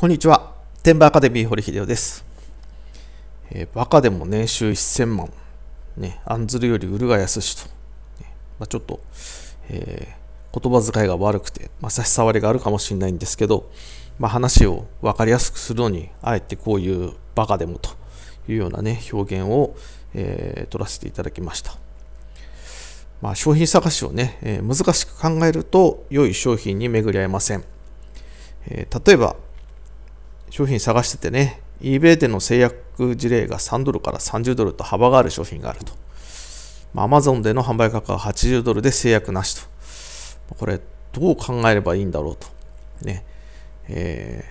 こんにちは。天馬アカデミー堀秀夫です。えー、バカでも年収1000万。ね、案ずるより売るが安しと。ね、まあ、ちょっと、えー、言葉遣いが悪くて、まあ、差し障りがあるかもしれないんですけど、まあ、話を分かりやすくするのに、あえてこういうバカでもというようなね、表現を、えー、取らせていただきました。まあ、商品探しをね、え難しく考えると良い商品に巡り合えません。え例えば、商品探しててね、eBay での制約事例が3ドルから30ドルと幅がある商品があると。ま Amazon での販売価格は80ドルで制約なしと。これ、どう考えればいいんだろうと。ね。え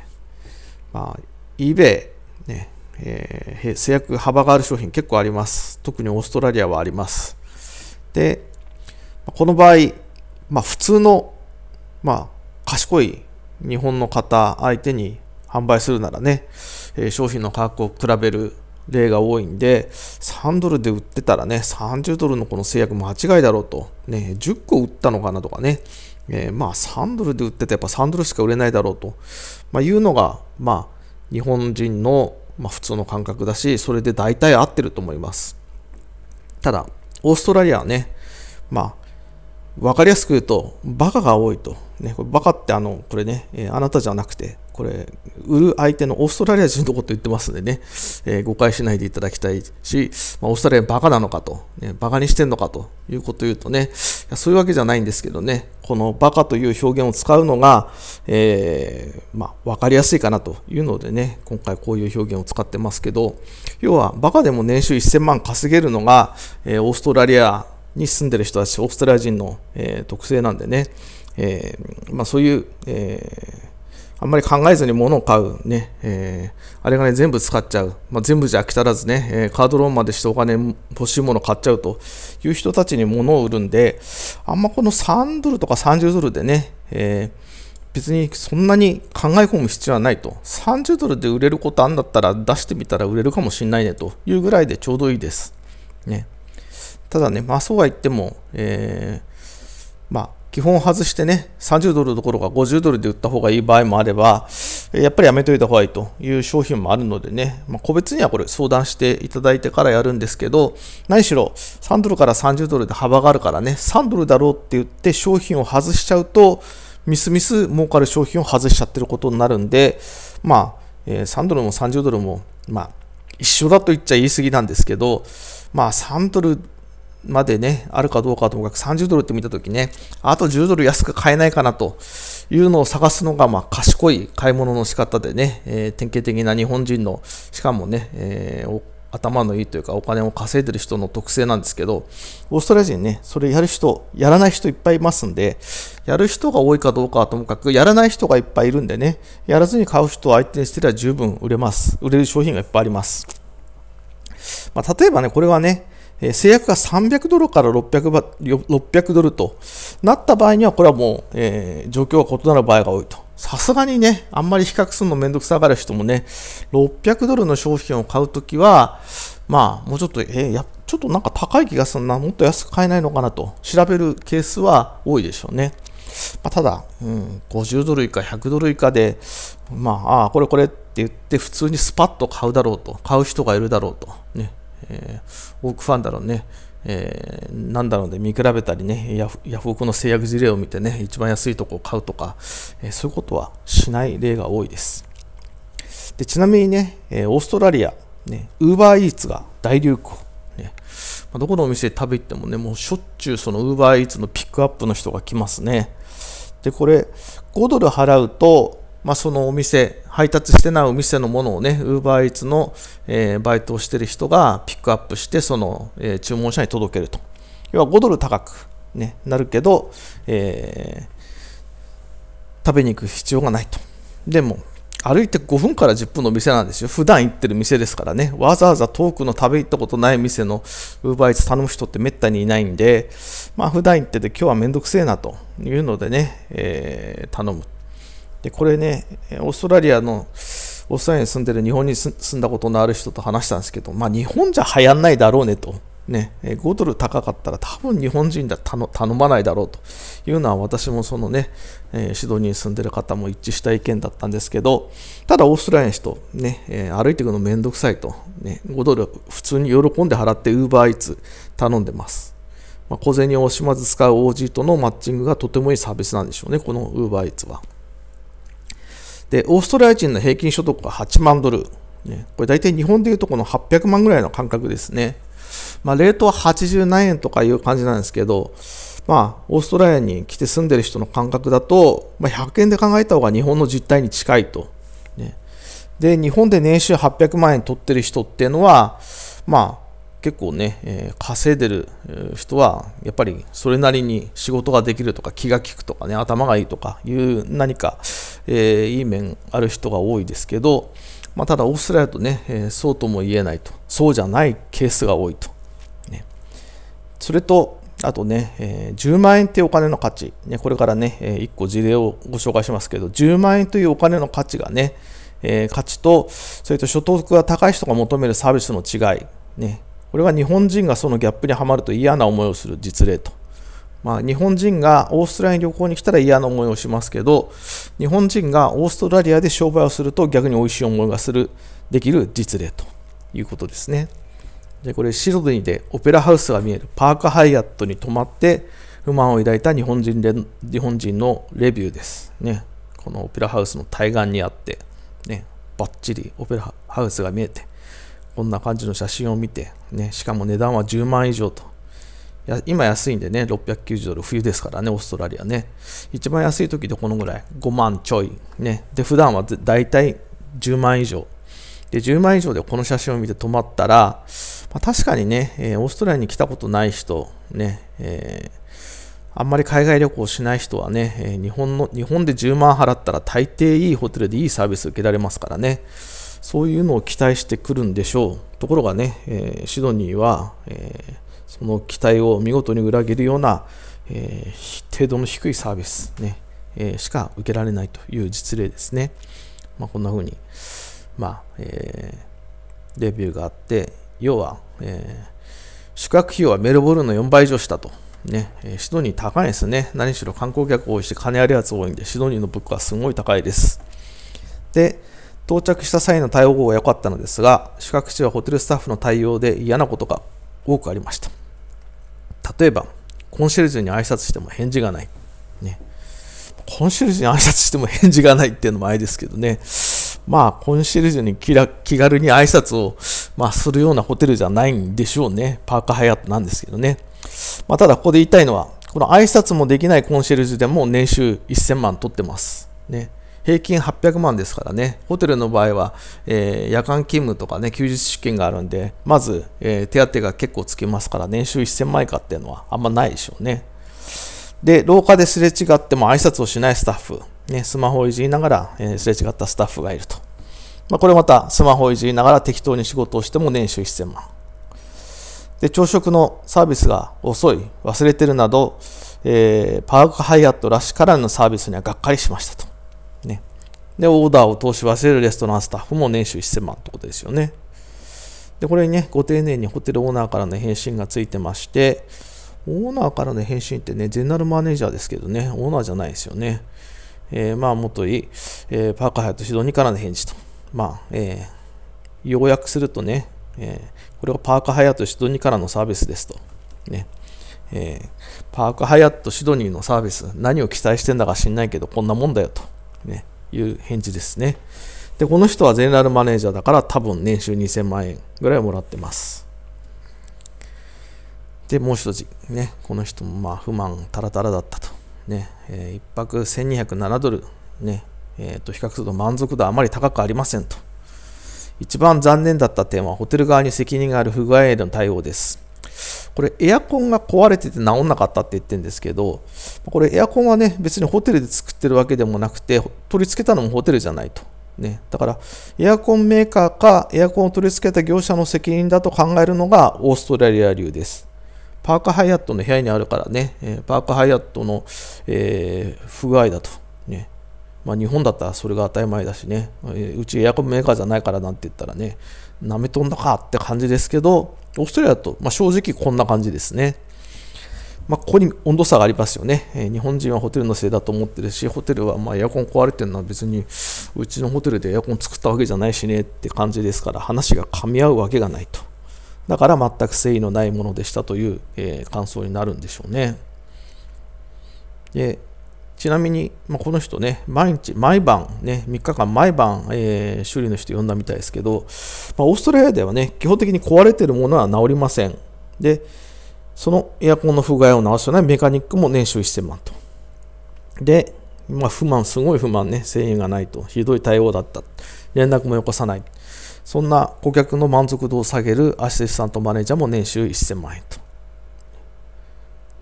ー、まあ、eBay、ね、えー、制約幅がある商品結構あります。特にオーストラリアはあります。で、この場合、まあ、普通の、まあ、賢い日本の方相手に販売するならね、え商品の価格を比べる例が多いんで、3ドルで売ってたらね、30ドルのこの制約間違いだろうと、ね、10個売ったのかなとかね、えー、まあ3ドルで売ってたらやっぱ3ドルしか売れないだろうと、まあ、いうのが、まあ、日本人の、ま普通の感覚だし、それで大体合ってると思います。ただ、オーストラリアはね、まあ、分かりやすく言うと、バカが多いと。ね、これバカってあの、これね、えー、あなたじゃなくて、これ、売る相手のオーストラリア人のこと言ってますんでね、えー、誤解しないでいただきたいし、まあ、オーストラリアバカなのかと、ね、バカにしてんのかということを言うとね、そういうわけじゃないんですけどね、このバカという表現を使うのが、えー、まあ、わかりやすいかなというのでね、今回こういう表現を使ってますけど、要は、バカでも年収1000万稼げるのが、えー、オーストラリアに住んでる人たち、オーストラリア人の、えー、特性なんでね、えまあ、そういう、えーあんまり考えずに物を買う。ね。えー、あれがね、全部使っちゃう。まあ、全部じゃ飽き足らずね、えー、カードローンまでしてお金、欲しいもの買っちゃうという人たちに物を売るんで、あんまこの3ドルとか30ドルでね、えー、別にそんなに考え込む必要はないと。30ドルで売れることあんだったら出してみたら売れるかもしんないねというぐらいでちょうどいいです。ね。ただね、まあそうは言っても、えー、まあ、基本外してね、30ドルどころか50ドルで売った方がいい場合もあれば、やっぱりやめといた方がいいという商品もあるのでね、まあ、個別にはこれ相談していただいてからやるんですけど、何しろ3ドルから30ドルで幅があるからね、3ドルだろうって言って商品を外しちゃうと、ミスミス儲かる商品を外しちゃってることになるんで、まあ、え3ドルも30ドルも、まあ、一緒だと言っちゃ言い過ぎなんですけど、まあ、3ドルまでね、あるかどうかともかく30ドルって見たときね、あと10ドル安く買えないかなというのを探すのが、まあ、賢い買い物の仕方でね、えー、典型的な日本人の、しかもね、えー、頭のいいというかお金を稼いでる人の特性なんですけど、オーストラリア人ね、それやる人、やらない人いっぱいいますんで、やる人が多いかどうかともかく、やらない人がいっぱいいるんでね、やらずに買う人を相手にしてれば十分売れます。売れる商品がいっぱいあります。まあ、例えばね、これはね、え制約が300ドルから600 ,600 ドルとなった場合には、これはもう、えー、状況が異なる場合が多いと。さすがにね、あんまり比較するのめんどくさがる人もね、600ドルの商品を買うときは、まあ、もうちょっと、えー、ちょっとなんか高い気がするな、もっと安く買えないのかなと、調べるケースは多いでしょうね。まあ、ただ、うん、50ドル以下、100ドル以下で、まあ、ああ、これこれって言って、普通にスパッと買うだろうと、買う人がいるだろうと、ね、えー、オークファンだろうね、えー、なんだろうね、見比べたりね、ヤフヤフオクの制約事例を見てね、一番安いとこを買うとか、えー、そういうことはしない例が多いです。でちなみにね、えー、オーストラリア、ね、ウーバーイーツが大流行。ねまどこのお店で食べてもね、もうしょっちゅうそのウーバーイーツのピックアップの人が来ますね。で、これ、5ドル払うと、まあ、そのお店、配達してないお店のものをね、ウーバーイーツの、えー、バイトをしている人がピックアップして、その、えー、注文者に届けると。要は5ドル高く、ね、なるけど、えー、食べに行く必要がないと。でも、歩いて5分から10分の店なんですよ。普段行ってる店ですからね。わざわざ遠くの食べ行ったことない店のウーバーイーツ頼む人ってめったにいないんで、まあ普段行ってて今日はめんどくせえなというのでね、えー、頼む。でこれねオーストラリアのオーストラリアに住んでる日本に住んだことのある人と話したんですけど、まあ、日本じゃ流行んないだろうねと、ね、5ドル高かったら多分日本人じゃ頼まないだろうというのは私もそのね、えシドニーに住んでる方も一致した意見だったんですけどただオーストラリアの人、ねえ歩いていくのめんどくさいと、ね、5ドル普通に喜んで払ってウーバーイーツ頼んでます。まあ、小銭を惜しまず使う OG とのマッチングがとてもいいサービスなんでしょうね、このウーバーイーツは。で、オーストラリア人の平均所得が8万ドル。ね、これ大体日本でいうとこの800万ぐらいの感覚ですね。まあ、レートは80何円とかいう感じなんですけど、まあ、オーストラリアに来て住んでる人の感覚だと、まあ、100円で考えた方が日本の実態に近いと。ね、で、日本で年収800万円取ってる人っていうのは、まあ、結構ね、えー、稼いでる人はやっぱりそれなりに仕事ができるとか気が利くとかね頭がいいとかいう何か、えー、いい面ある人が多いですけど、まあ、ただオーストラリアとね、えー、そうとも言えないとそうじゃないケースが多いと、ね、それとあとね、え10万円っていうお金の価値、ね、これからね、え1個事例をご紹介しますけど10万円というお金の価値がね、え価値とそれと所得が高い人が求めるサービスの違いね、これは日本人がそのギャップにはまると嫌な思いをする実例と。まあ、日本人がオーストラリアに旅行に来たら嫌な思いをしますけど日本人がオーストラリアで商売をすると逆に美味しい思いがするできる実例ということですねでこれシドニーでオペラハウスが見えるパークハイアットに泊まって不満を抱いた日本人日本人のレビューですねこのオペラハウスの対岸にあって、ね、ッチリオペラハウスが見えてこんな感じの写真を見て、ね、しかも値段は10万以上と。や今安いんでね、690ドル、冬ですからね、オーストラリアね。一番安い時でこのぐらい、5万ちょい。ね。で、普段はだいたい10万以上。で、10万以上でこの写真を見て泊まったら、まあ、確かにね、えー、オーストラリアに来たことない人、ね、えー、あんまり海外旅行しない人はね、えー、日本の、日本で10万払ったら大抵いいホテルでいいサービス受けられますからね。そういうのを期待してくるんでしょう。ところがね、えー、シドニーは、えー、その期待を見事に裏切るような、えー、程度の低いサービスね、えしか受けられないという実例ですね。まあ、こんな風に、まあえレビューがあって、要は、え宿泊費用はメルボルンの4倍以上したと。ね、シドニー高いですね。何しろ観光客多いし、金あるやつ多いんで、シドニーの物価はすごい高いです。で、到着した際の対応が良かったのですが、宿泊地はホテルスタッフの対応で嫌なことが多くありました。例えば、コンシェルジュに挨拶しても返事がない。ね、コンシェルジュに挨拶しても返事がないっていうのもあれですけどね、まあ、コンシェルジュに気軽に挨拶を、まあ、するようなホテルじゃないんでしょうね。パーカーハアットなんですけどね。まあ、ただ、ここで言いたいのは、この挨拶もできないコンシェルジュでも年収1000万取ってます。ね。平均800万ですからね、ホテルの場合は、えー、夜間勤務とかね、休日出勤があるんで、まず、えー、手当が結構つきますから、年収1000万以下っていうのはあんまないでしょうね。で、廊下ですれ違っても挨拶をしないスタッフ、ね、スマホをいじりながら、えー、すれ違ったスタッフがいると。まあ、これまたスマホをいじりながら適当に仕事をしても年収1000万。で、朝食のサービスが遅い、忘れてるなど、えー、パークハイアットらしからぬサービスにはがっかりしましたと。で、オーダーを通し忘れるレストランスタッフも年収1000万ってことですよね。で、これにね、ご丁寧にホテルオーナーからの返信がついてまして、オーナーからの返信ってね、ゼナルマネージャーですけどね、オーナーじゃないですよね。えー、まあ、もとい、えー、パーカーハヤトシドニーからの返事と。まあ、えー、要約するとね、えー、これはパーカーハヤトシドニーからのサービスですと。ね。えー、パークハヤットシドニーのサービス、何を期待してんだか知んないけど、こんなもんだよと。ね。いう返事ですね。で、この人はゼネラルマネージャーだから多分年収2000万円ぐらいもらってます。で、もう一つ、ね、この人もまあ不満たらたらだったと。ね、えー、1泊1207ドル、ね、えー、と比較すると満足度あまり高くありませんと。一番残念だった点はホテル側に責任がある不具合への対応です。これエアコンが壊れてて治んなかったって言ってるんですけど、これエアコンはね、別にホテルで作ってるわけでもなくて、取り付けたのもホテルじゃないと。ね、だからエアコンメーカーかエアコンを取り付けた業者の責任だと考えるのがオーストラリア流です。パーカーハイアットの部屋にあるからね、えパークハイアットの、えー、不具合だと、ねまあ、日本だったらそれが当たり前だしね、えうちエアコンメーカーじゃないからなんて言ったらね、なめとんだかって感じですけど、オーストラリアと、まあ、正直こんな感じですね。まあ、ここに温度差がありますよね、えー、日本人はホテルのせいだと思ってるし、ホテルはまエアコン壊れてるのは別にうちのホテルでエアコン作ったわけじゃないしねって感じですから、話が噛み合うわけがないと。だから全く誠意のないものでしたという、えー、感想になるんでしょうね。でちなみに、まあ、この人ね、毎日、毎晩、ね、3日間毎晩、えー、修理の人呼んだみたいですけど、まあ、オーストラリアではね、基本的に壊れてるものは治りません。で、そのエアコンの不具合を直すようなメカニックも年収1000万と。で、まあ、不満、すごい不満ね、1 0がないと、ひどい対応だった、連絡もよこさない、そんな顧客の満足度を下げるアシスタントマネージャーも年収1000万円と。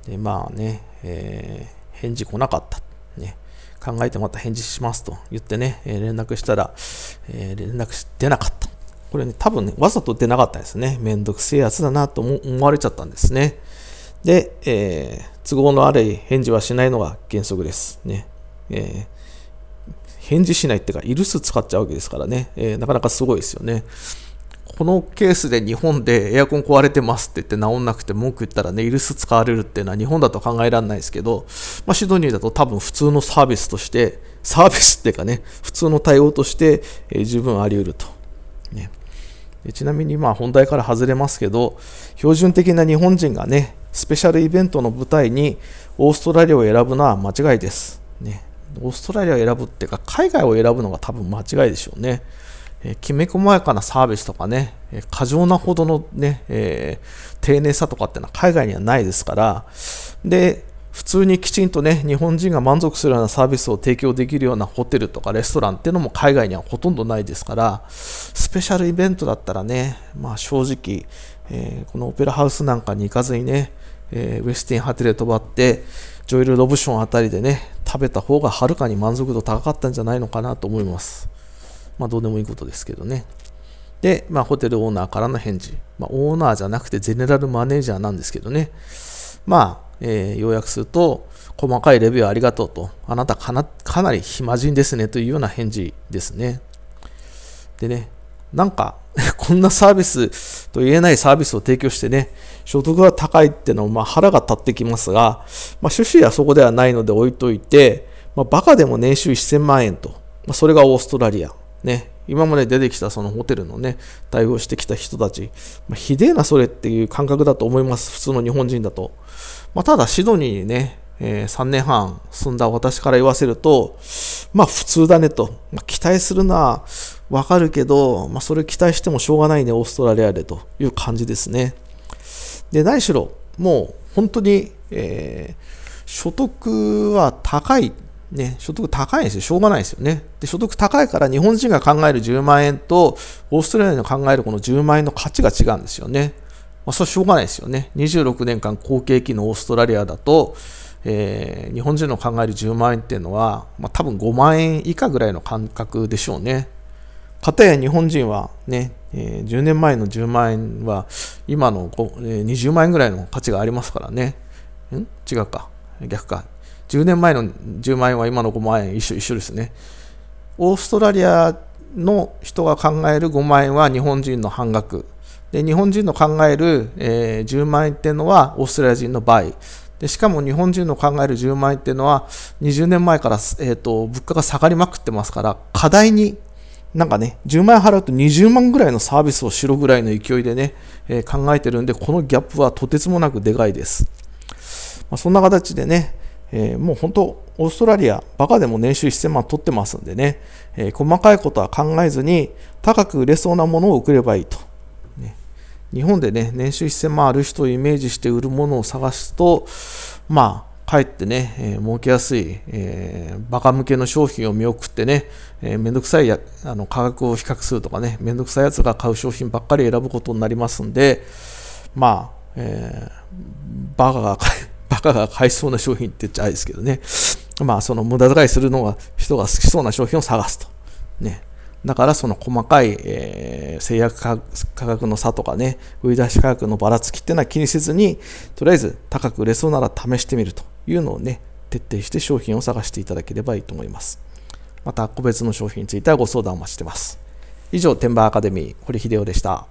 で、まあね、えー、返事来なかった。ね、考えてまた返事しますと言ってね、えー、連絡したら、えー、連絡し出なかった。これね、多分ね、わざと出なかったですね。めんどくせえやつだなと思われちゃったんですね。で、えー、都合の悪い返事はしないのが原則です。ね。え返事しないっていうか、許す使っちゃうわけですからね、えなかなかすごいですよね。このケースで日本でエアコン壊れてますって言って治んなくて文句言ったらね、イルス使われるっていうのは日本だと考えられないですけど、まあ、シドニーだと多分普通のサービスとしてサービスっていうかね普通の対応として、えー、十分あり得ると、ね、ちなみにまあ本題から外れますけど標準的な日本人がねスペシャルイベントの舞台にオーストラリアを選ぶのは間違いです、ね、オーストラリアを選ぶっていうか海外を選ぶのが多分間違いでしょうねきめ細やかなサービスとかね、過剰なほどのね、えー、丁寧さとかっていうのは海外にはないですから、で、普通にきちんとね、日本人が満足するようなサービスを提供できるようなホテルとかレストランっていうのも海外にはほとんどないですから、スペシャルイベントだったらね、まあ正直、えー、このオペラハウスなんかに行かずにね、えー、ウェスティンハテレ泊まって、ジョイル・ロブションあたりでね、食べた方がはるかに満足度高かったんじゃないのかなと思います。まあ、どうでもいいことですけどね。で、まあ、ホテルオーナーからの返事。まあ、オーナーじゃなくて、ゼネラルマネージャーなんですけどね。まあ、えー、要約すると、細かいレビューありがとうと、あなたかなかなり暇人ですねというような返事ですね。でね、なんか、こんなサービスと言えないサービスを提供してね、所得が高いってのはまあ腹が立ってきますが、まあ、趣旨はそこではないので置いといて、まあ、バカでも年収1000万円と、まあ、それがオーストラリア。ね、今まで出てきたそのホテルのね、対応してきた人たち、まあ、ひでえなそれっていう感覚だと思います、普通の日本人だと。まあ、ただ、シドニーにね、えー、3年半住んだ私から言わせると、まあ普通だねと。まあ、期待するな、わかるけど、まあそれ期待してもしょうがないね、オーストラリアでという感じですね。で、何しろ、もう本当に、えー、所得は高いね、所得高いんですよ。しょうがないですよね。で、所得高いから日本人が考える10万円と、オーストラリアの考えるこの10万円の価値が違うんですよね。まあ、それはしょうがないですよね。26年間好景気のオーストラリアだと、えー、日本人の考える10万円っていうのは、まあ、多分5万円以下ぐらいの感覚でしょうね。かたや日本人はね、えー、10年前の10万円は今の、えー、20万円ぐらいの価値がありますからね。ん違うか。逆か。10年前の10万円は今の5万円一緒一緒ですね。オーストラリアの人が考える5万円は日本人の半額。で日本人の考える、えー、10万円っていうのはオーストラリア人の倍。でしかも日本人の考える10万円っていうのは20年前から、えーと、物価が下がりまくってますから課題になんかね10万円払うと20万ぐらいのサービスをしろぐらいの勢いでね、えー、考えてるんでこのギャップはとてつもなくでかいです、まあ、そんな形でねえー、もう本当、オーストラリア、バカでも年収1000万取ってますんでね、えー、細かいことは考えずに、高く売れそうなものを送ればいいと。ね、日本でね、年収1000万ある人をイメージして売るものを探すと、まあ、かえってね、えー、儲けやすい、えー、バカ向けの商品を見送ってね、えー、めんどくさいやあの価格を比較するとかね、めんどくさいやつが買う商品ばっかり選ぶことになりますんで、まあ、えー、バカが買バが買いそうな商品って言っちゃあれですけどね。まあ、その無駄遣いするのが人が好きそうな商品を探すと。ね。だからその細かい、えー、制約価格の差とかね、売り出し価格のばらつきっていうのは気にせずに、とりあえず高く売れそうなら試してみるというのをね、徹底して商品を探していただければいいと思います。また個別の商品についてはご相談を待ちしてます。以上、天板アカデミー、堀秀夫でした。